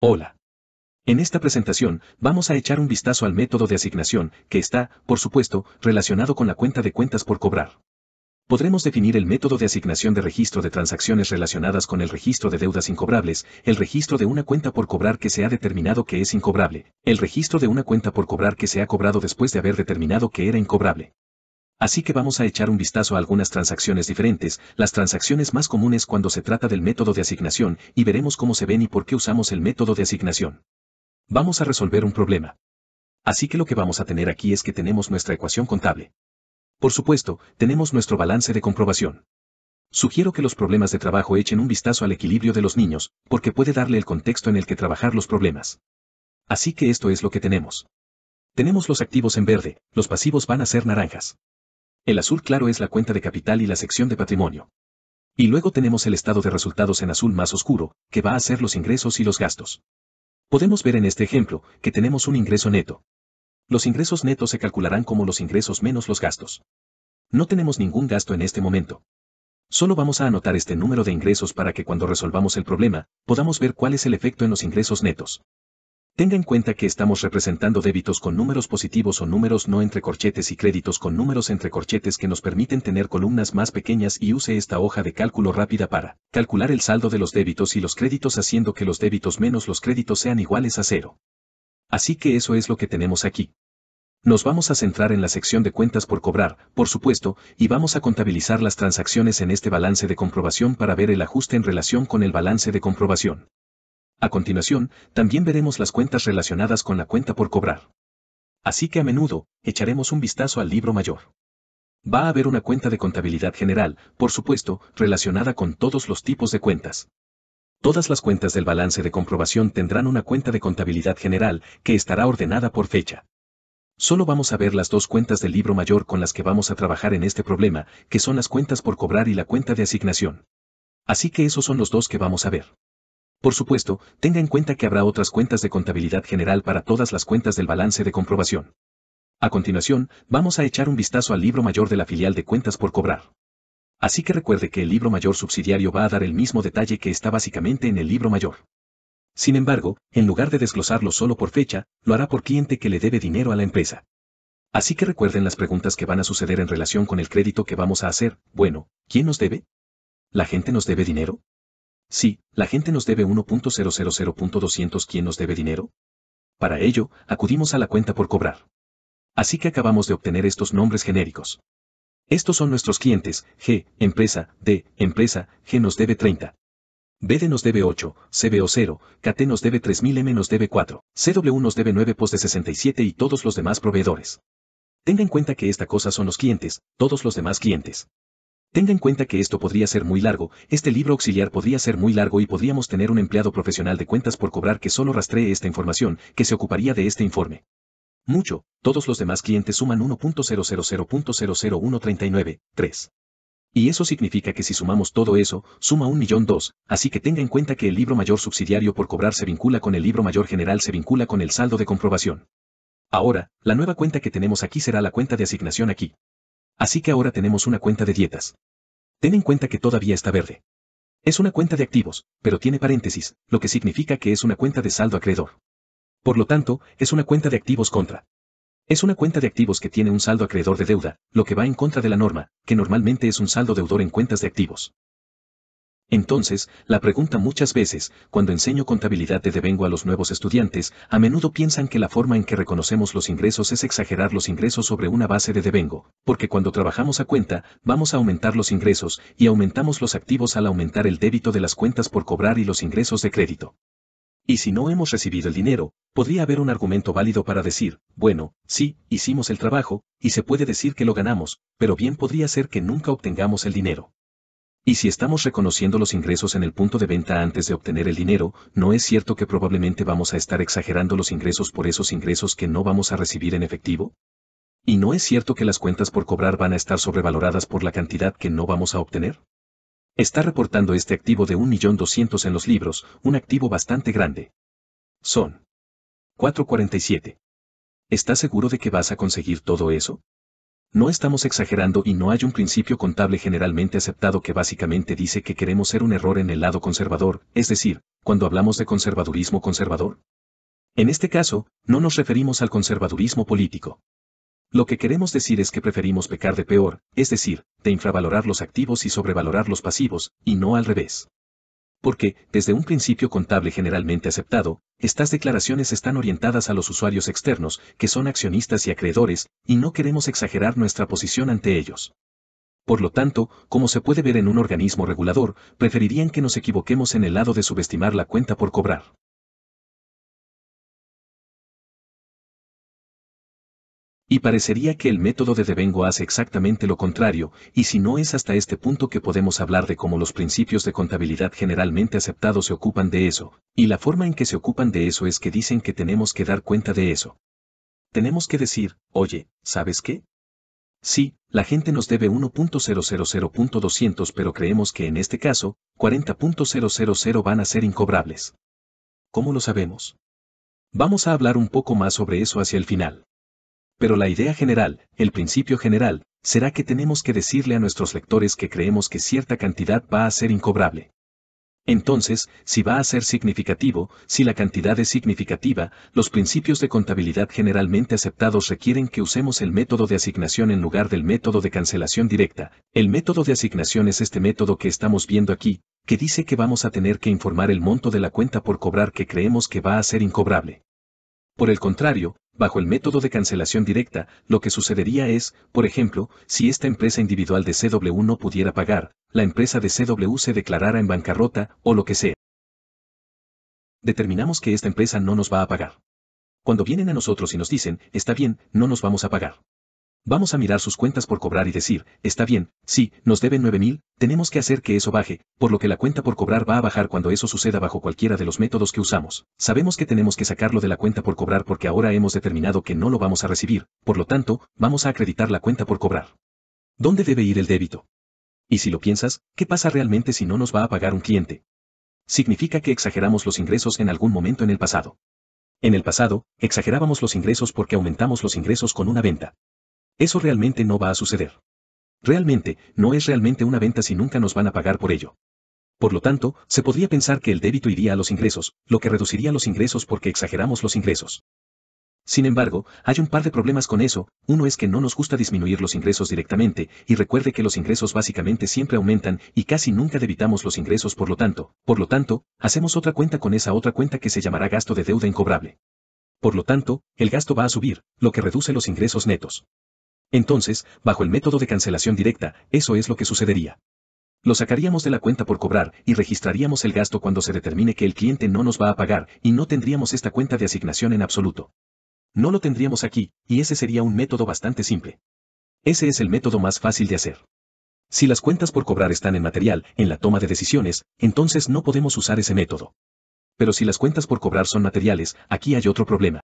Hola. En esta presentación, vamos a echar un vistazo al método de asignación, que está, por supuesto, relacionado con la cuenta de cuentas por cobrar. Podremos definir el método de asignación de registro de transacciones relacionadas con el registro de deudas incobrables, el registro de una cuenta por cobrar que se ha determinado que es incobrable, el registro de una cuenta por cobrar que se ha cobrado después de haber determinado que era incobrable. Así que vamos a echar un vistazo a algunas transacciones diferentes, las transacciones más comunes cuando se trata del método de asignación, y veremos cómo se ven y por qué usamos el método de asignación. Vamos a resolver un problema. Así que lo que vamos a tener aquí es que tenemos nuestra ecuación contable. Por supuesto, tenemos nuestro balance de comprobación. Sugiero que los problemas de trabajo echen un vistazo al equilibrio de los niños, porque puede darle el contexto en el que trabajar los problemas. Así que esto es lo que tenemos. Tenemos los activos en verde, los pasivos van a ser naranjas. El azul claro es la cuenta de capital y la sección de patrimonio. Y luego tenemos el estado de resultados en azul más oscuro, que va a ser los ingresos y los gastos. Podemos ver en este ejemplo que tenemos un ingreso neto. Los ingresos netos se calcularán como los ingresos menos los gastos. No tenemos ningún gasto en este momento. Solo vamos a anotar este número de ingresos para que cuando resolvamos el problema, podamos ver cuál es el efecto en los ingresos netos. Tenga en cuenta que estamos representando débitos con números positivos o números no entre corchetes y créditos con números entre corchetes que nos permiten tener columnas más pequeñas y use esta hoja de cálculo rápida para calcular el saldo de los débitos y los créditos haciendo que los débitos menos los créditos sean iguales a cero. Así que eso es lo que tenemos aquí. Nos vamos a centrar en la sección de cuentas por cobrar, por supuesto, y vamos a contabilizar las transacciones en este balance de comprobación para ver el ajuste en relación con el balance de comprobación. A continuación, también veremos las cuentas relacionadas con la cuenta por cobrar. Así que a menudo, echaremos un vistazo al libro mayor. Va a haber una cuenta de contabilidad general, por supuesto, relacionada con todos los tipos de cuentas. Todas las cuentas del balance de comprobación tendrán una cuenta de contabilidad general, que estará ordenada por fecha. Solo vamos a ver las dos cuentas del libro mayor con las que vamos a trabajar en este problema, que son las cuentas por cobrar y la cuenta de asignación. Así que esos son los dos que vamos a ver. Por supuesto, tenga en cuenta que habrá otras cuentas de contabilidad general para todas las cuentas del balance de comprobación. A continuación, vamos a echar un vistazo al libro mayor de la filial de cuentas por cobrar. Así que recuerde que el libro mayor subsidiario va a dar el mismo detalle que está básicamente en el libro mayor. Sin embargo, en lugar de desglosarlo solo por fecha, lo hará por cliente que le debe dinero a la empresa. Así que recuerden las preguntas que van a suceder en relación con el crédito que vamos a hacer. Bueno, ¿quién nos debe? ¿La gente nos debe dinero? Sí, la gente nos debe 1.000.200. ¿Quién nos debe dinero? Para ello, acudimos a la cuenta por cobrar. Así que acabamos de obtener estos nombres genéricos. Estos son nuestros clientes, G, empresa, D, empresa, G nos debe 30. BD nos debe 8, CBO 0, KT nos debe 3000, M nos debe 4, CW nos debe 9, POS de 67 y todos los demás proveedores. Tenga en cuenta que esta cosa son los clientes, todos los demás clientes. Tenga en cuenta que esto podría ser muy largo, este libro auxiliar podría ser muy largo y podríamos tener un empleado profesional de cuentas por cobrar que solo rastree esta información, que se ocuparía de este informe. Mucho, todos los demás clientes suman 1.000.00139, 3. Y eso significa que si sumamos todo eso, suma un millón dos, así que tenga en cuenta que el libro mayor subsidiario por cobrar se vincula con el libro mayor general se vincula con el saldo de comprobación. Ahora, la nueva cuenta que tenemos aquí será la cuenta de asignación aquí. Así que ahora tenemos una cuenta de dietas. Ten en cuenta que todavía está verde. Es una cuenta de activos, pero tiene paréntesis, lo que significa que es una cuenta de saldo acreedor. Por lo tanto, es una cuenta de activos contra. Es una cuenta de activos que tiene un saldo acreedor de deuda, lo que va en contra de la norma, que normalmente es un saldo deudor en cuentas de activos. Entonces, la pregunta muchas veces, cuando enseño contabilidad de devengo a los nuevos estudiantes, a menudo piensan que la forma en que reconocemos los ingresos es exagerar los ingresos sobre una base de devengo, porque cuando trabajamos a cuenta, vamos a aumentar los ingresos, y aumentamos los activos al aumentar el débito de las cuentas por cobrar y los ingresos de crédito. Y si no hemos recibido el dinero, podría haber un argumento válido para decir, bueno, sí, hicimos el trabajo, y se puede decir que lo ganamos, pero bien podría ser que nunca obtengamos el dinero. Y si estamos reconociendo los ingresos en el punto de venta antes de obtener el dinero, no es cierto que probablemente vamos a estar exagerando los ingresos por esos ingresos que no vamos a recibir en efectivo? ¿Y no es cierto que las cuentas por cobrar van a estar sobrevaloradas por la cantidad que no vamos a obtener? Está reportando este activo de 1.200.000 en los libros, un activo bastante grande. Son 447. ¿Estás seguro de que vas a conseguir todo eso? No estamos exagerando y no hay un principio contable generalmente aceptado que básicamente dice que queremos ser un error en el lado conservador, es decir, cuando hablamos de conservadurismo conservador. En este caso, no nos referimos al conservadurismo político. Lo que queremos decir es que preferimos pecar de peor, es decir, de infravalorar los activos y sobrevalorar los pasivos, y no al revés porque, desde un principio contable generalmente aceptado, estas declaraciones están orientadas a los usuarios externos, que son accionistas y acreedores, y no queremos exagerar nuestra posición ante ellos. Por lo tanto, como se puede ver en un organismo regulador, preferirían que nos equivoquemos en el lado de subestimar la cuenta por cobrar. Y parecería que el método de Devengo hace exactamente lo contrario, y si no es hasta este punto que podemos hablar de cómo los principios de contabilidad generalmente aceptados se ocupan de eso, y la forma en que se ocupan de eso es que dicen que tenemos que dar cuenta de eso. Tenemos que decir, oye, ¿sabes qué? Sí, la gente nos debe 1.000.200 pero creemos que en este caso, 40.000 van a ser incobrables. ¿Cómo lo sabemos? Vamos a hablar un poco más sobre eso hacia el final pero la idea general, el principio general, será que tenemos que decirle a nuestros lectores que creemos que cierta cantidad va a ser incobrable. Entonces, si va a ser significativo, si la cantidad es significativa, los principios de contabilidad generalmente aceptados requieren que usemos el método de asignación en lugar del método de cancelación directa. El método de asignación es este método que estamos viendo aquí, que dice que vamos a tener que informar el monto de la cuenta por cobrar que creemos que va a ser incobrable. Por el contrario, Bajo el método de cancelación directa, lo que sucedería es, por ejemplo, si esta empresa individual de CW no pudiera pagar, la empresa de CW se declarara en bancarrota, o lo que sea. Determinamos que esta empresa no nos va a pagar. Cuando vienen a nosotros y nos dicen, está bien, no nos vamos a pagar. Vamos a mirar sus cuentas por cobrar y decir, está bien, sí, nos deben 9.000, tenemos que hacer que eso baje, por lo que la cuenta por cobrar va a bajar cuando eso suceda bajo cualquiera de los métodos que usamos. Sabemos que tenemos que sacarlo de la cuenta por cobrar porque ahora hemos determinado que no lo vamos a recibir, por lo tanto, vamos a acreditar la cuenta por cobrar. ¿Dónde debe ir el débito? Y si lo piensas, ¿qué pasa realmente si no nos va a pagar un cliente? Significa que exageramos los ingresos en algún momento en el pasado. En el pasado, exagerábamos los ingresos porque aumentamos los ingresos con una venta. Eso realmente no va a suceder. Realmente, no es realmente una venta si nunca nos van a pagar por ello. Por lo tanto, se podría pensar que el débito iría a los ingresos, lo que reduciría los ingresos porque exageramos los ingresos. Sin embargo, hay un par de problemas con eso, uno es que no nos gusta disminuir los ingresos directamente, y recuerde que los ingresos básicamente siempre aumentan y casi nunca debitamos los ingresos por lo tanto, por lo tanto, hacemos otra cuenta con esa otra cuenta que se llamará gasto de deuda incobrable. Por lo tanto, el gasto va a subir, lo que reduce los ingresos netos. Entonces, bajo el método de cancelación directa, eso es lo que sucedería. Lo sacaríamos de la cuenta por cobrar y registraríamos el gasto cuando se determine que el cliente no nos va a pagar y no tendríamos esta cuenta de asignación en absoluto. No lo tendríamos aquí, y ese sería un método bastante simple. Ese es el método más fácil de hacer. Si las cuentas por cobrar están en material, en la toma de decisiones, entonces no podemos usar ese método. Pero si las cuentas por cobrar son materiales, aquí hay otro problema.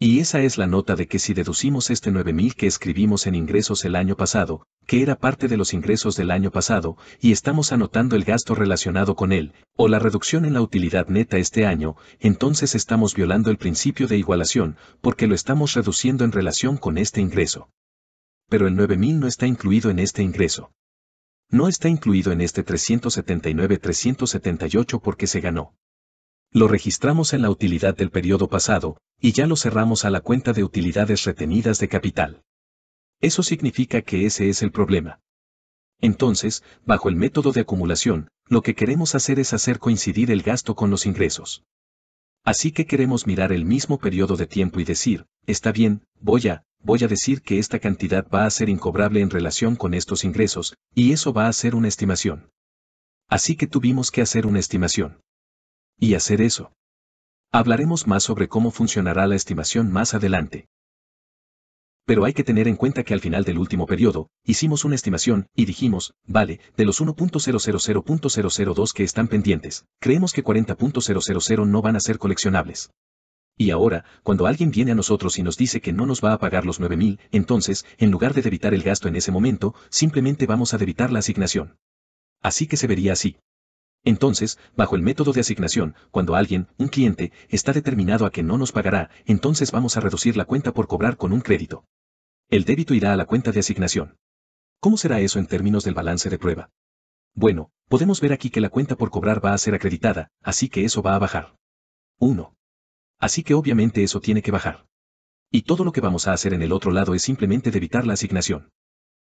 Y esa es la nota de que si deducimos este 9.000 que escribimos en ingresos el año pasado, que era parte de los ingresos del año pasado, y estamos anotando el gasto relacionado con él, o la reducción en la utilidad neta este año, entonces estamos violando el principio de igualación, porque lo estamos reduciendo en relación con este ingreso. Pero el 9.000 no está incluido en este ingreso. No está incluido en este 379-378 porque se ganó. Lo registramos en la utilidad del periodo pasado, y ya lo cerramos a la cuenta de utilidades retenidas de capital. Eso significa que ese es el problema. Entonces, bajo el método de acumulación, lo que queremos hacer es hacer coincidir el gasto con los ingresos. Así que queremos mirar el mismo periodo de tiempo y decir, está bien, voy a, voy a decir que esta cantidad va a ser incobrable en relación con estos ingresos, y eso va a ser una estimación. Así que tuvimos que hacer una estimación y hacer eso. Hablaremos más sobre cómo funcionará la estimación más adelante. Pero hay que tener en cuenta que al final del último periodo, hicimos una estimación y dijimos, vale, de los 1.000.002 que están pendientes, creemos que 40.000 no van a ser coleccionables. Y ahora, cuando alguien viene a nosotros y nos dice que no nos va a pagar los 9.000, entonces, en lugar de debitar el gasto en ese momento, simplemente vamos a debitar la asignación. Así que se vería así. Entonces, bajo el método de asignación, cuando alguien, un cliente, está determinado a que no nos pagará, entonces vamos a reducir la cuenta por cobrar con un crédito. El débito irá a la cuenta de asignación. ¿Cómo será eso en términos del balance de prueba? Bueno, podemos ver aquí que la cuenta por cobrar va a ser acreditada, así que eso va a bajar. 1. Así que obviamente eso tiene que bajar. Y todo lo que vamos a hacer en el otro lado es simplemente debitar la asignación.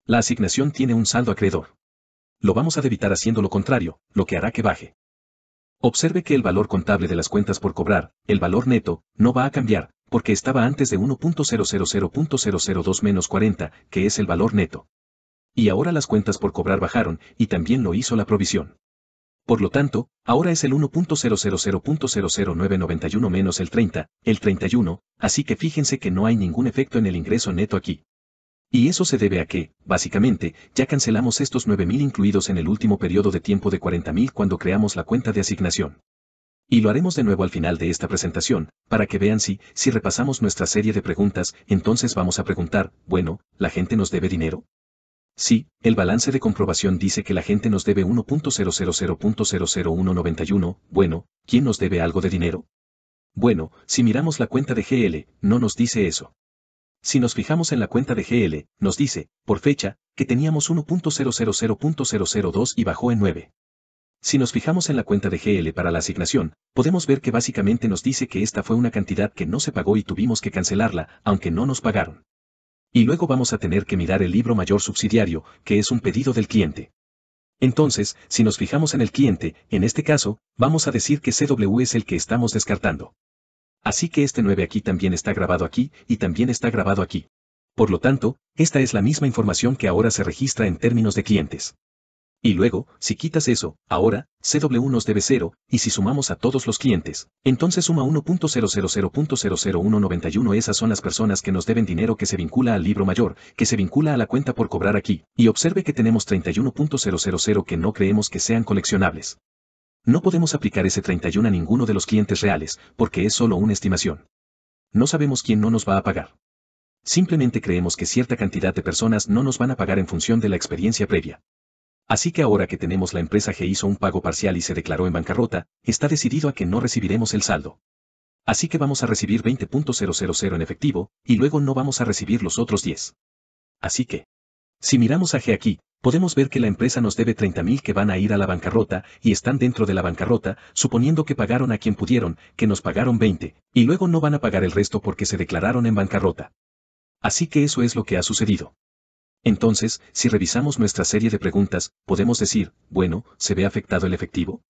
La asignación tiene un saldo acreedor lo vamos a debitar haciendo lo contrario, lo que hará que baje. Observe que el valor contable de las cuentas por cobrar, el valor neto, no va a cambiar, porque estaba antes de 1.000.002 40, que es el valor neto. Y ahora las cuentas por cobrar bajaron, y también lo hizo la provisión. Por lo tanto, ahora es el 1.000.00991 el 30, el 31, así que fíjense que no hay ningún efecto en el ingreso neto aquí. Y eso se debe a que, básicamente, ya cancelamos estos 9.000 incluidos en el último periodo de tiempo de 40.000 cuando creamos la cuenta de asignación. Y lo haremos de nuevo al final de esta presentación, para que vean si, si repasamos nuestra serie de preguntas, entonces vamos a preguntar, bueno, ¿la gente nos debe dinero? Sí, el balance de comprobación dice que la gente nos debe 1.000.00191, bueno, ¿quién nos debe algo de dinero? Bueno, si miramos la cuenta de GL, no nos dice eso. Si nos fijamos en la cuenta de GL, nos dice, por fecha, que teníamos 1.000.002 y bajó en 9. Si nos fijamos en la cuenta de GL para la asignación, podemos ver que básicamente nos dice que esta fue una cantidad que no se pagó y tuvimos que cancelarla, aunque no nos pagaron. Y luego vamos a tener que mirar el libro mayor subsidiario, que es un pedido del cliente. Entonces, si nos fijamos en el cliente, en este caso, vamos a decir que CW es el que estamos descartando. Así que este 9 aquí también está grabado aquí y también está grabado aquí. Por lo tanto, esta es la misma información que ahora se registra en términos de clientes. Y luego, si quitas eso, ahora, CW nos debe 0, y si sumamos a todos los clientes, entonces suma 1.000.00191. Esas son las personas que nos deben dinero que se vincula al libro mayor, que se vincula a la cuenta por cobrar aquí, y observe que tenemos 31.000 que no creemos que sean coleccionables. No podemos aplicar ese 31 a ninguno de los clientes reales, porque es solo una estimación. No sabemos quién no nos va a pagar. Simplemente creemos que cierta cantidad de personas no nos van a pagar en función de la experiencia previa. Así que ahora que tenemos la empresa que hizo un pago parcial y se declaró en bancarrota, está decidido a que no recibiremos el saldo. Así que vamos a recibir 20.000 en efectivo, y luego no vamos a recibir los otros 10. Así que, si miramos a G aquí, podemos ver que la empresa nos debe 30.000 que van a ir a la bancarrota y están dentro de la bancarrota, suponiendo que pagaron a quien pudieron, que nos pagaron 20, y luego no van a pagar el resto porque se declararon en bancarrota. Así que eso es lo que ha sucedido. Entonces, si revisamos nuestra serie de preguntas, podemos decir, bueno, ¿se ve afectado el efectivo?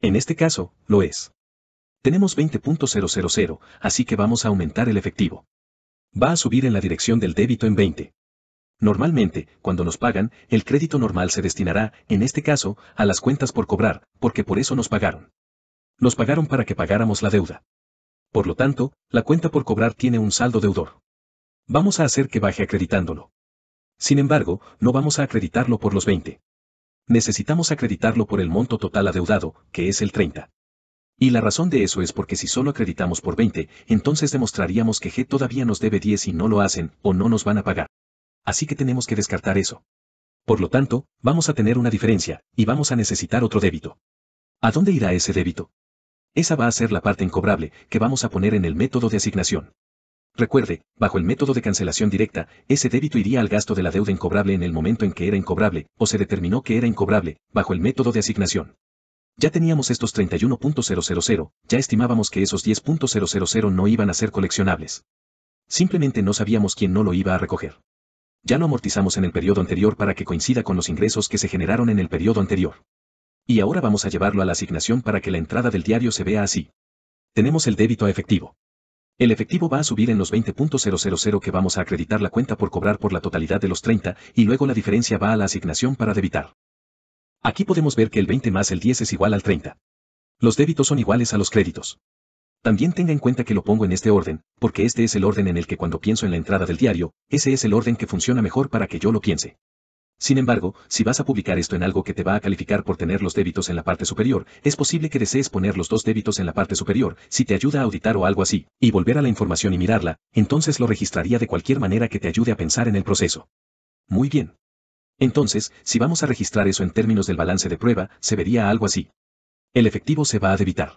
En este caso, lo es. Tenemos 20.000, así que vamos a aumentar el efectivo. Va a subir en la dirección del débito en 20. Normalmente, cuando nos pagan, el crédito normal se destinará, en este caso, a las cuentas por cobrar, porque por eso nos pagaron. Nos pagaron para que pagáramos la deuda. Por lo tanto, la cuenta por cobrar tiene un saldo deudor. Vamos a hacer que baje acreditándolo. Sin embargo, no vamos a acreditarlo por los 20. Necesitamos acreditarlo por el monto total adeudado, que es el 30. Y la razón de eso es porque si solo acreditamos por 20, entonces demostraríamos que G todavía nos debe 10 y no lo hacen, o no nos van a pagar así que tenemos que descartar eso. Por lo tanto, vamos a tener una diferencia, y vamos a necesitar otro débito. ¿A dónde irá ese débito? Esa va a ser la parte incobrable, que vamos a poner en el método de asignación. Recuerde, bajo el método de cancelación directa, ese débito iría al gasto de la deuda incobrable en el momento en que era incobrable, o se determinó que era incobrable, bajo el método de asignación. Ya teníamos estos 31.000, ya estimábamos que esos 10.000 no iban a ser coleccionables. Simplemente no sabíamos quién no lo iba a recoger ya lo amortizamos en el periodo anterior para que coincida con los ingresos que se generaron en el periodo anterior. Y ahora vamos a llevarlo a la asignación para que la entrada del diario se vea así. Tenemos el débito a efectivo. El efectivo va a subir en los 20.000 que vamos a acreditar la cuenta por cobrar por la totalidad de los 30 y luego la diferencia va a la asignación para debitar. Aquí podemos ver que el 20 más el 10 es igual al 30. Los débitos son iguales a los créditos. También tenga en cuenta que lo pongo en este orden, porque este es el orden en el que cuando pienso en la entrada del diario, ese es el orden que funciona mejor para que yo lo piense. Sin embargo, si vas a publicar esto en algo que te va a calificar por tener los débitos en la parte superior, es posible que desees poner los dos débitos en la parte superior, si te ayuda a auditar o algo así, y volver a la información y mirarla, entonces lo registraría de cualquier manera que te ayude a pensar en el proceso. Muy bien. Entonces, si vamos a registrar eso en términos del balance de prueba, se vería algo así. El efectivo se va a debitar.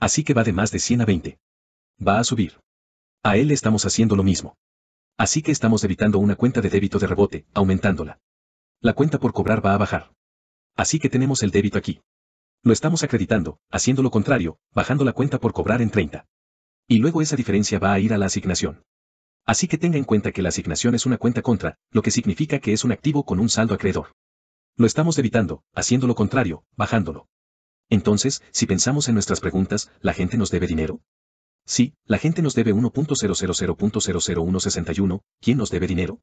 Así que va de más de 100 a 20. Va a subir. A él le estamos haciendo lo mismo. Así que estamos evitando una cuenta de débito de rebote, aumentándola. La cuenta por cobrar va a bajar. Así que tenemos el débito aquí. Lo estamos acreditando, haciendo lo contrario, bajando la cuenta por cobrar en 30. Y luego esa diferencia va a ir a la asignación. Así que tenga en cuenta que la asignación es una cuenta contra, lo que significa que es un activo con un saldo acreedor. Lo estamos evitando, haciendo lo contrario, bajándolo. Entonces, si pensamos en nuestras preguntas, ¿la gente nos debe dinero? Sí, la gente nos debe 1.000.001.61. ¿quién nos debe dinero?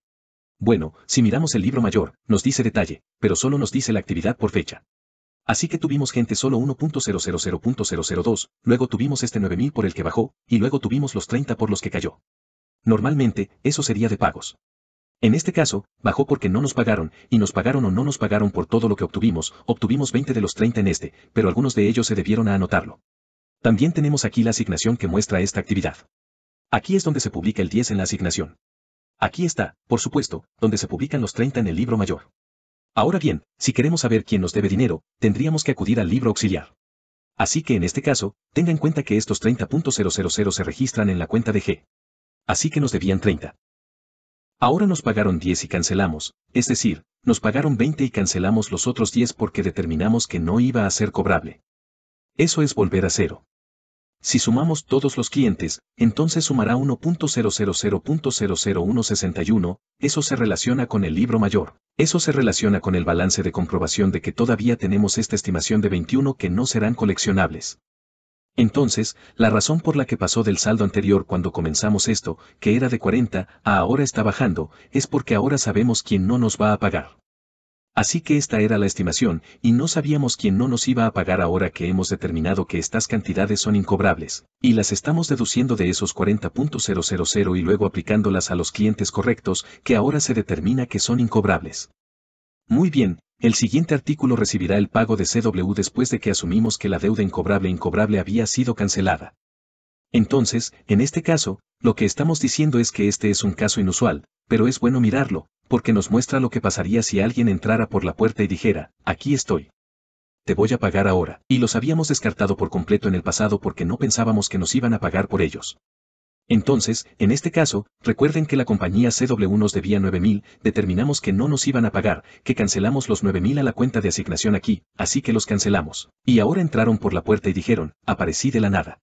Bueno, si miramos el libro mayor, nos dice detalle, pero solo nos dice la actividad por fecha. Así que tuvimos gente solo 1.000.002, luego tuvimos este 9.000 por el que bajó, y luego tuvimos los 30 por los que cayó. Normalmente, eso sería de pagos. En este caso, bajó porque no nos pagaron, y nos pagaron o no nos pagaron por todo lo que obtuvimos, obtuvimos 20 de los 30 en este, pero algunos de ellos se debieron a anotarlo. También tenemos aquí la asignación que muestra esta actividad. Aquí es donde se publica el 10 en la asignación. Aquí está, por supuesto, donde se publican los 30 en el libro mayor. Ahora bien, si queremos saber quién nos debe dinero, tendríamos que acudir al libro auxiliar. Así que en este caso, tenga en cuenta que estos 30.000 se registran en la cuenta de G. Así que nos debían 30. Ahora nos pagaron 10 y cancelamos, es decir, nos pagaron 20 y cancelamos los otros 10 porque determinamos que no iba a ser cobrable. Eso es volver a cero. Si sumamos todos los clientes, entonces sumará 1.000.00161, eso se relaciona con el libro mayor, eso se relaciona con el balance de comprobación de que todavía tenemos esta estimación de 21 que no serán coleccionables. Entonces, la razón por la que pasó del saldo anterior cuando comenzamos esto, que era de 40, a ahora está bajando, es porque ahora sabemos quién no nos va a pagar. Así que esta era la estimación, y no sabíamos quién no nos iba a pagar ahora que hemos determinado que estas cantidades son incobrables, y las estamos deduciendo de esos 40.000 y luego aplicándolas a los clientes correctos, que ahora se determina que son incobrables. Muy bien, el siguiente artículo recibirá el pago de CW después de que asumimos que la deuda incobrable e incobrable había sido cancelada. Entonces, en este caso, lo que estamos diciendo es que este es un caso inusual, pero es bueno mirarlo, porque nos muestra lo que pasaría si alguien entrara por la puerta y dijera, aquí estoy. Te voy a pagar ahora, y los habíamos descartado por completo en el pasado porque no pensábamos que nos iban a pagar por ellos. Entonces, en este caso, recuerden que la compañía CW nos debía 9.000, determinamos que no nos iban a pagar, que cancelamos los 9.000 a la cuenta de asignación aquí, así que los cancelamos. Y ahora entraron por la puerta y dijeron, aparecí de la nada.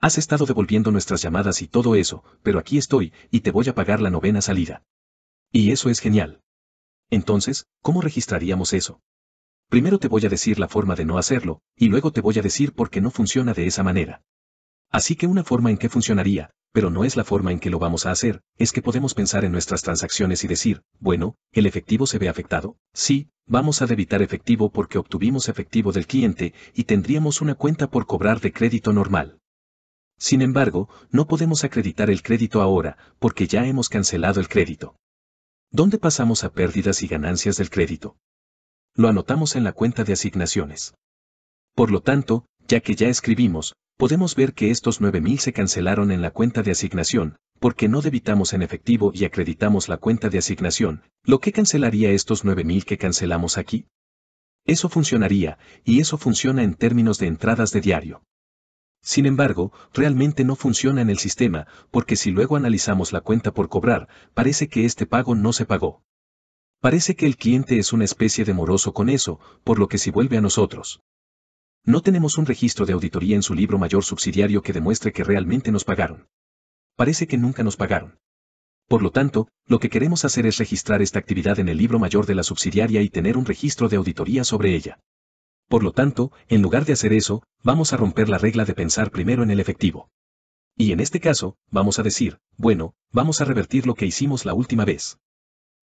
Has estado devolviendo nuestras llamadas y todo eso, pero aquí estoy, y te voy a pagar la novena salida. Y eso es genial. Entonces, ¿cómo registraríamos eso? Primero te voy a decir la forma de no hacerlo, y luego te voy a decir por qué no funciona de esa manera. Así que una forma en que funcionaría, pero no es la forma en que lo vamos a hacer, es que podemos pensar en nuestras transacciones y decir, bueno, el efectivo se ve afectado, sí, vamos a debitar efectivo porque obtuvimos efectivo del cliente y tendríamos una cuenta por cobrar de crédito normal. Sin embargo, no podemos acreditar el crédito ahora, porque ya hemos cancelado el crédito. ¿Dónde pasamos a pérdidas y ganancias del crédito? Lo anotamos en la cuenta de asignaciones. Por lo tanto, ya que ya escribimos, podemos ver que estos 9.000 se cancelaron en la cuenta de asignación, porque no debitamos en efectivo y acreditamos la cuenta de asignación, lo que cancelaría estos 9.000 que cancelamos aquí. Eso funcionaría, y eso funciona en términos de entradas de diario. Sin embargo, realmente no funciona en el sistema, porque si luego analizamos la cuenta por cobrar, parece que este pago no se pagó. Parece que el cliente es una especie de moroso con eso, por lo que si vuelve a nosotros, no tenemos un registro de auditoría en su libro mayor subsidiario que demuestre que realmente nos pagaron. Parece que nunca nos pagaron. Por lo tanto, lo que queremos hacer es registrar esta actividad en el libro mayor de la subsidiaria y tener un registro de auditoría sobre ella. Por lo tanto, en lugar de hacer eso, vamos a romper la regla de pensar primero en el efectivo. Y en este caso, vamos a decir, bueno, vamos a revertir lo que hicimos la última vez.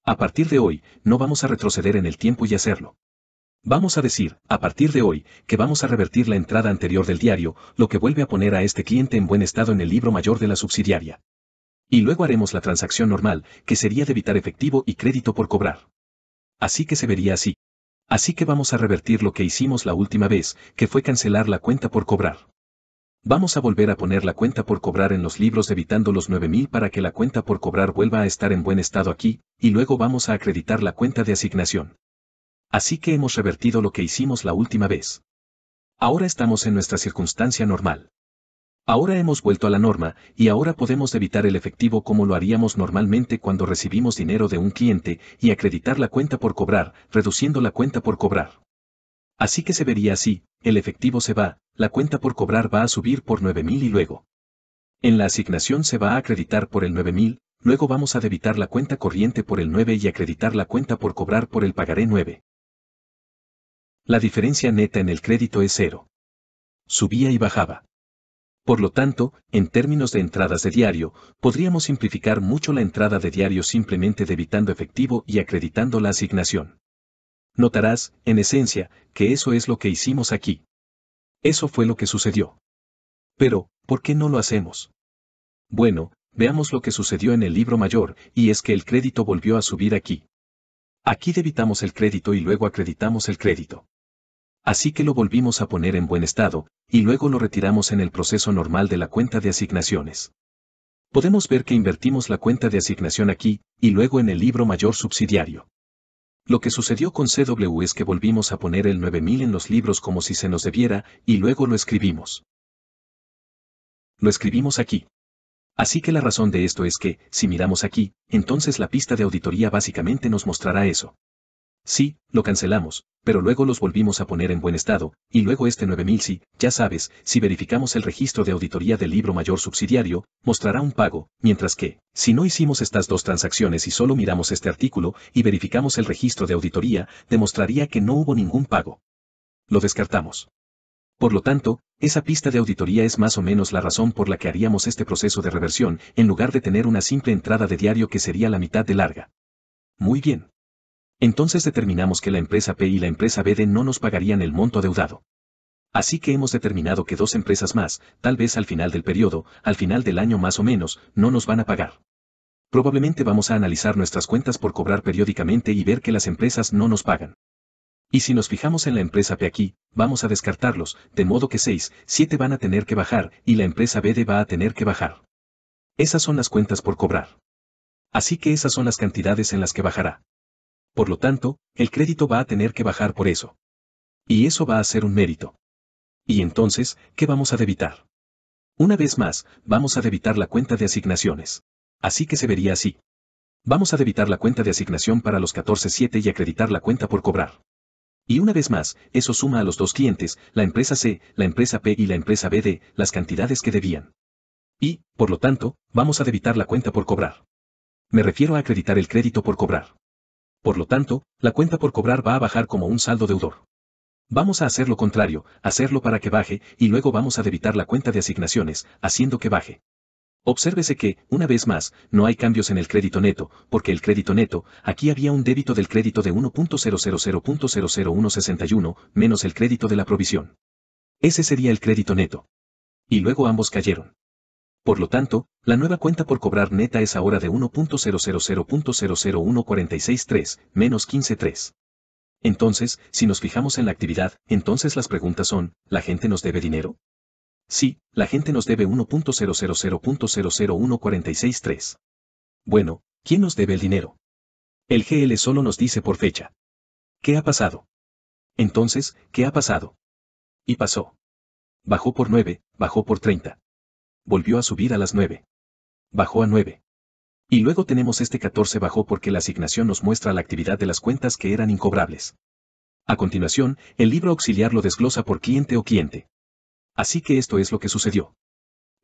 A partir de hoy, no vamos a retroceder en el tiempo y hacerlo. Vamos a decir, a partir de hoy, que vamos a revertir la entrada anterior del diario, lo que vuelve a poner a este cliente en buen estado en el libro mayor de la subsidiaria. Y luego haremos la transacción normal, que sería debitar efectivo y crédito por cobrar. Así que se vería así. Así que vamos a revertir lo que hicimos la última vez, que fue cancelar la cuenta por cobrar. Vamos a volver a poner la cuenta por cobrar en los libros debitando los 9000 para que la cuenta por cobrar vuelva a estar en buen estado aquí, y luego vamos a acreditar la cuenta de asignación. Así que hemos revertido lo que hicimos la última vez. Ahora estamos en nuestra circunstancia normal. Ahora hemos vuelto a la norma y ahora podemos debitar el efectivo como lo haríamos normalmente cuando recibimos dinero de un cliente y acreditar la cuenta por cobrar, reduciendo la cuenta por cobrar. Así que se vería así, el efectivo se va, la cuenta por cobrar va a subir por 9.000 y luego. En la asignación se va a acreditar por el 9.000, luego vamos a debitar la cuenta corriente por el 9 y acreditar la cuenta por cobrar por el pagaré 9 la diferencia neta en el crédito es cero. Subía y bajaba. Por lo tanto, en términos de entradas de diario, podríamos simplificar mucho la entrada de diario simplemente debitando efectivo y acreditando la asignación. Notarás, en esencia, que eso es lo que hicimos aquí. Eso fue lo que sucedió. Pero, ¿por qué no lo hacemos? Bueno, veamos lo que sucedió en el libro mayor, y es que el crédito volvió a subir aquí. Aquí debitamos el crédito y luego acreditamos el crédito así que lo volvimos a poner en buen estado, y luego lo retiramos en el proceso normal de la cuenta de asignaciones. Podemos ver que invertimos la cuenta de asignación aquí, y luego en el libro mayor subsidiario. Lo que sucedió con CW es que volvimos a poner el 9000 en los libros como si se nos debiera, y luego lo escribimos. Lo escribimos aquí. Así que la razón de esto es que, si miramos aquí, entonces la pista de auditoría básicamente nos mostrará eso. Sí, lo cancelamos, pero luego los volvimos a poner en buen estado, y luego este 9000 sí, ya sabes, si verificamos el registro de auditoría del libro mayor subsidiario, mostrará un pago, mientras que, si no hicimos estas dos transacciones y solo miramos este artículo y verificamos el registro de auditoría, demostraría que no hubo ningún pago. Lo descartamos. Por lo tanto, esa pista de auditoría es más o menos la razón por la que haríamos este proceso de reversión, en lugar de tener una simple entrada de diario que sería la mitad de larga. Muy bien. Entonces determinamos que la empresa P y la empresa BD no nos pagarían el monto adeudado. Así que hemos determinado que dos empresas más, tal vez al final del periodo, al final del año más o menos, no nos van a pagar. Probablemente vamos a analizar nuestras cuentas por cobrar periódicamente y ver que las empresas no nos pagan. Y si nos fijamos en la empresa P aquí, vamos a descartarlos, de modo que 6, 7 van a tener que bajar y la empresa BD va a tener que bajar. Esas son las cuentas por cobrar. Así que esas son las cantidades en las que bajará por lo tanto, el crédito va a tener que bajar por eso. Y eso va a ser un mérito. Y entonces, ¿qué vamos a debitar? Una vez más, vamos a debitar la cuenta de asignaciones. Así que se vería así. Vamos a debitar la cuenta de asignación para los 14.7 y acreditar la cuenta por cobrar. Y una vez más, eso suma a los dos clientes, la empresa C, la empresa P y la empresa BD, las cantidades que debían. Y, por lo tanto, vamos a debitar la cuenta por cobrar. Me refiero a acreditar el crédito por cobrar. Por lo tanto, la cuenta por cobrar va a bajar como un saldo deudor. Vamos a hacer lo contrario, hacerlo para que baje, y luego vamos a debitar la cuenta de asignaciones, haciendo que baje. Obsérvese que, una vez más, no hay cambios en el crédito neto, porque el crédito neto, aquí había un débito del crédito de 1.000.00161, menos el crédito de la provisión. Ese sería el crédito neto. Y luego ambos cayeron. Por lo tanto, la nueva cuenta por cobrar neta es ahora de 1.000.001463 menos 15.3. Entonces, si nos fijamos en la actividad, entonces las preguntas son, ¿la gente nos debe dinero? Sí, la gente nos debe 1.000.001463. Bueno, ¿quién nos debe el dinero? El GL solo nos dice por fecha. ¿Qué ha pasado? Entonces, ¿qué ha pasado? Y pasó. Bajó por 9, bajó por 30 volvió a subir a las 9. Bajó a 9. Y luego tenemos este 14 bajó porque la asignación nos muestra la actividad de las cuentas que eran incobrables. A continuación, el libro auxiliar lo desglosa por cliente o cliente. Así que esto es lo que sucedió.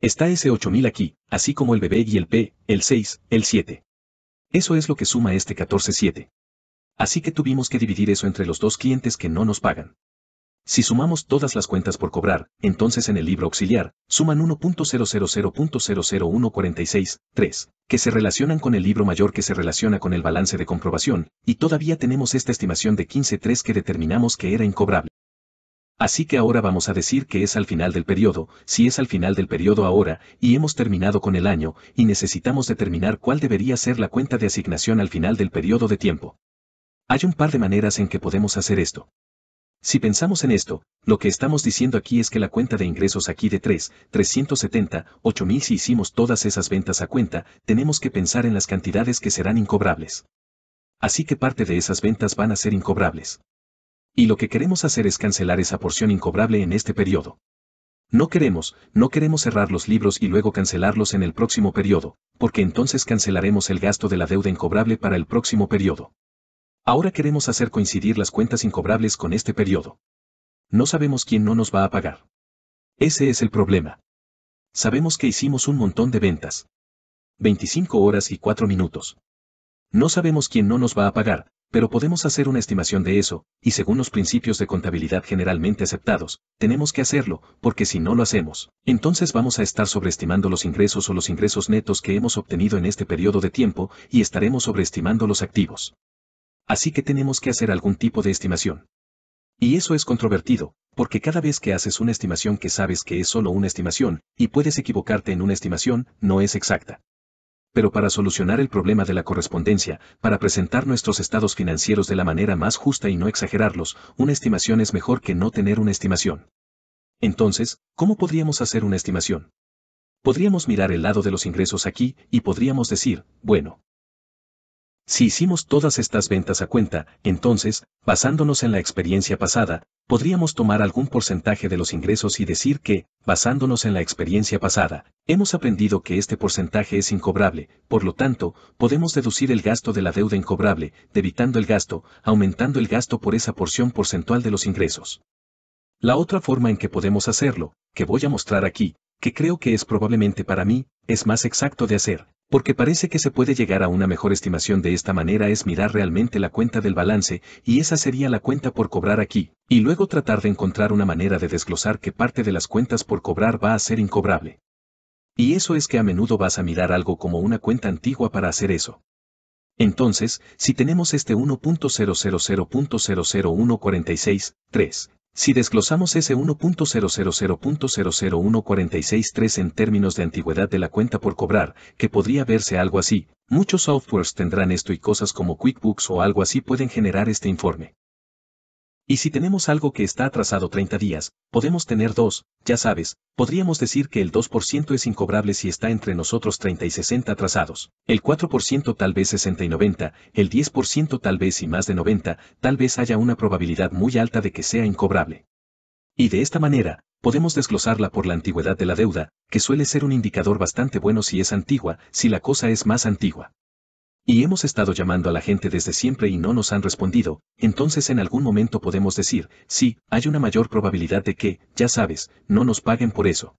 Está ese 8000 aquí, así como el bebé y el P, el 6, el 7. Eso es lo que suma este 14-7. Así que tuvimos que dividir eso entre los dos clientes que no nos pagan. Si sumamos todas las cuentas por cobrar, entonces en el libro auxiliar, suman 1.000.001463, que se relacionan con el libro mayor que se relaciona con el balance de comprobación, y todavía tenemos esta estimación de 15.3 que determinamos que era incobrable. Así que ahora vamos a decir que es al final del periodo, si es al final del periodo ahora, y hemos terminado con el año, y necesitamos determinar cuál debería ser la cuenta de asignación al final del periodo de tiempo. Hay un par de maneras en que podemos hacer esto. Si pensamos en esto, lo que estamos diciendo aquí es que la cuenta de ingresos aquí de 3, 370, 8000 si hicimos todas esas ventas a cuenta, tenemos que pensar en las cantidades que serán incobrables. Así que parte de esas ventas van a ser incobrables. Y lo que queremos hacer es cancelar esa porción incobrable en este periodo. No queremos, no queremos cerrar los libros y luego cancelarlos en el próximo periodo, porque entonces cancelaremos el gasto de la deuda incobrable para el próximo periodo. Ahora queremos hacer coincidir las cuentas incobrables con este periodo. No sabemos quién no nos va a pagar. Ese es el problema. Sabemos que hicimos un montón de ventas. 25 horas y 4 minutos. No sabemos quién no nos va a pagar, pero podemos hacer una estimación de eso, y según los principios de contabilidad generalmente aceptados, tenemos que hacerlo, porque si no lo hacemos, entonces vamos a estar sobreestimando los ingresos o los ingresos netos que hemos obtenido en este periodo de tiempo y estaremos sobreestimando los activos. Así que tenemos que hacer algún tipo de estimación. Y eso es controvertido, porque cada vez que haces una estimación que sabes que es solo una estimación, y puedes equivocarte en una estimación, no es exacta. Pero para solucionar el problema de la correspondencia, para presentar nuestros estados financieros de la manera más justa y no exagerarlos, una estimación es mejor que no tener una estimación. Entonces, ¿cómo podríamos hacer una estimación? Podríamos mirar el lado de los ingresos aquí y podríamos decir, bueno, si hicimos todas estas ventas a cuenta, entonces, basándonos en la experiencia pasada, podríamos tomar algún porcentaje de los ingresos y decir que, basándonos en la experiencia pasada, hemos aprendido que este porcentaje es incobrable, por lo tanto, podemos deducir el gasto de la deuda incobrable, debitando el gasto, aumentando el gasto por esa porción porcentual de los ingresos. La otra forma en que podemos hacerlo, que voy a mostrar aquí, que creo que es probablemente para mí, es más exacto de hacer, porque parece que se puede llegar a una mejor estimación de esta manera es mirar realmente la cuenta del balance, y esa sería la cuenta por cobrar aquí, y luego tratar de encontrar una manera de desglosar que parte de las cuentas por cobrar va a ser incobrable. Y eso es que a menudo vas a mirar algo como una cuenta antigua para hacer eso. Entonces, si tenemos este 1.000.001463, si desglosamos ese 1.000.001463 en términos de antigüedad de la cuenta por cobrar, que podría verse algo así, muchos softwares tendrán esto y cosas como QuickBooks o algo así pueden generar este informe. Y si tenemos algo que está atrasado 30 días, podemos tener dos, ya sabes, podríamos decir que el 2% es incobrable si está entre nosotros 30 y 60 atrasados, el 4% tal vez 60 y 90, el 10% tal vez y más de 90, tal vez haya una probabilidad muy alta de que sea incobrable. Y de esta manera, podemos desglosarla por la antigüedad de la deuda, que suele ser un indicador bastante bueno si es antigua, si la cosa es más antigua y hemos estado llamando a la gente desde siempre y no nos han respondido, entonces en algún momento podemos decir, sí, hay una mayor probabilidad de que, ya sabes, no nos paguen por eso.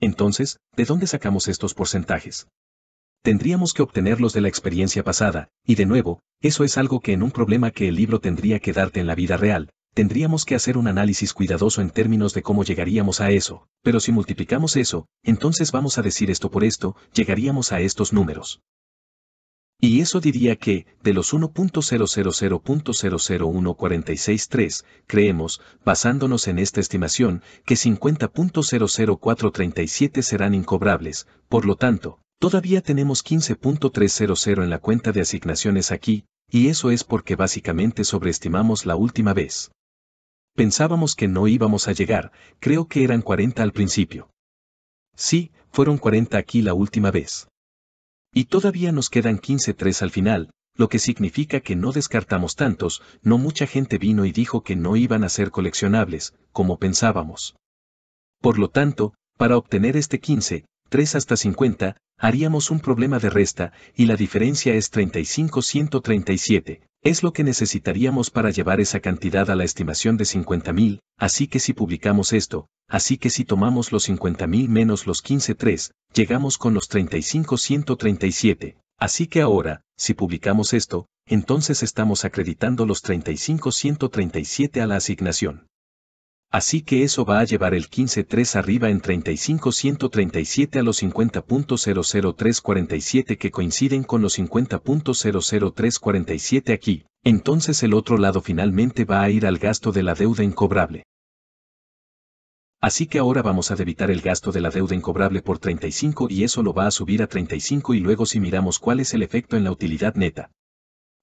Entonces, ¿de dónde sacamos estos porcentajes? Tendríamos que obtenerlos de la experiencia pasada, y de nuevo, eso es algo que en un problema que el libro tendría que darte en la vida real, tendríamos que hacer un análisis cuidadoso en términos de cómo llegaríamos a eso, pero si multiplicamos eso, entonces vamos a decir esto por esto, llegaríamos a estos números. Y eso diría que, de los 1.000.001463, creemos, basándonos en esta estimación, que 50.00437 serán incobrables, por lo tanto, todavía tenemos 15.300 en la cuenta de asignaciones aquí, y eso es porque básicamente sobreestimamos la última vez. Pensábamos que no íbamos a llegar, creo que eran 40 al principio. Sí, fueron 40 aquí la última vez. Y todavía nos quedan 15-3 al final, lo que significa que no descartamos tantos, no mucha gente vino y dijo que no iban a ser coleccionables, como pensábamos. Por lo tanto, para obtener este 15, 3 hasta 50, haríamos un problema de resta, y la diferencia es 35-137, es lo que necesitaríamos para llevar esa cantidad a la estimación de 50.000, así que si publicamos esto, así que si tomamos los 50.000 menos los 15.3, llegamos con los 35.137. Así que ahora, si publicamos esto, entonces estamos acreditando los 35.137 a la asignación. Así que eso va a llevar el 15.3 arriba en 35.137 a los 50.00347 que coinciden con los 50.00347 aquí, entonces el otro lado finalmente va a ir al gasto de la deuda incobrable. Así que ahora vamos a debitar el gasto de la deuda incobrable por 35 y eso lo va a subir a 35 y luego si miramos cuál es el efecto en la utilidad neta,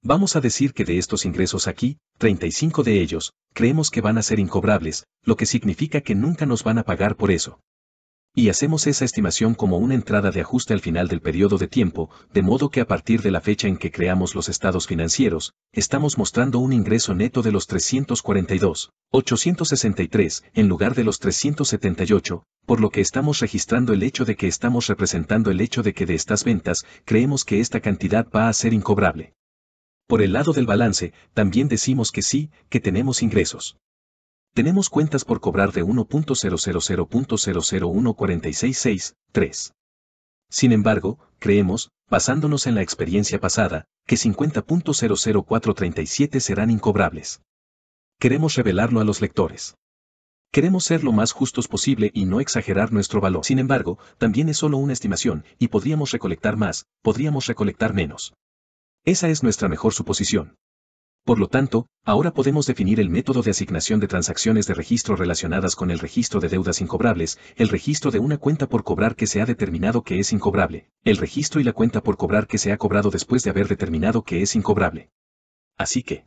Vamos a decir que de estos ingresos aquí, 35 de ellos, creemos que van a ser incobrables, lo que significa que nunca nos van a pagar por eso. Y hacemos esa estimación como una entrada de ajuste al final del periodo de tiempo, de modo que a partir de la fecha en que creamos los estados financieros, estamos mostrando un ingreso neto de los 342, 863, en lugar de los 378, por lo que estamos registrando el hecho de que estamos representando el hecho de que de estas ventas, creemos que esta cantidad va a ser incobrable. Por el lado del balance, también decimos que sí, que tenemos ingresos. Tenemos cuentas por cobrar de 1.000.001.466.3. Sin embargo, creemos, basándonos en la experiencia pasada, que 50.00437 serán incobrables. Queremos revelarlo a los lectores. Queremos ser lo más justos posible y no exagerar nuestro valor. Sin embargo, también es solo una estimación, y podríamos recolectar más, podríamos recolectar menos. Esa es nuestra mejor suposición. Por lo tanto, ahora podemos definir el método de asignación de transacciones de registro relacionadas con el registro de deudas incobrables, el registro de una cuenta por cobrar que se ha determinado que es incobrable, el registro y la cuenta por cobrar que se ha cobrado después de haber determinado que es incobrable. Así que,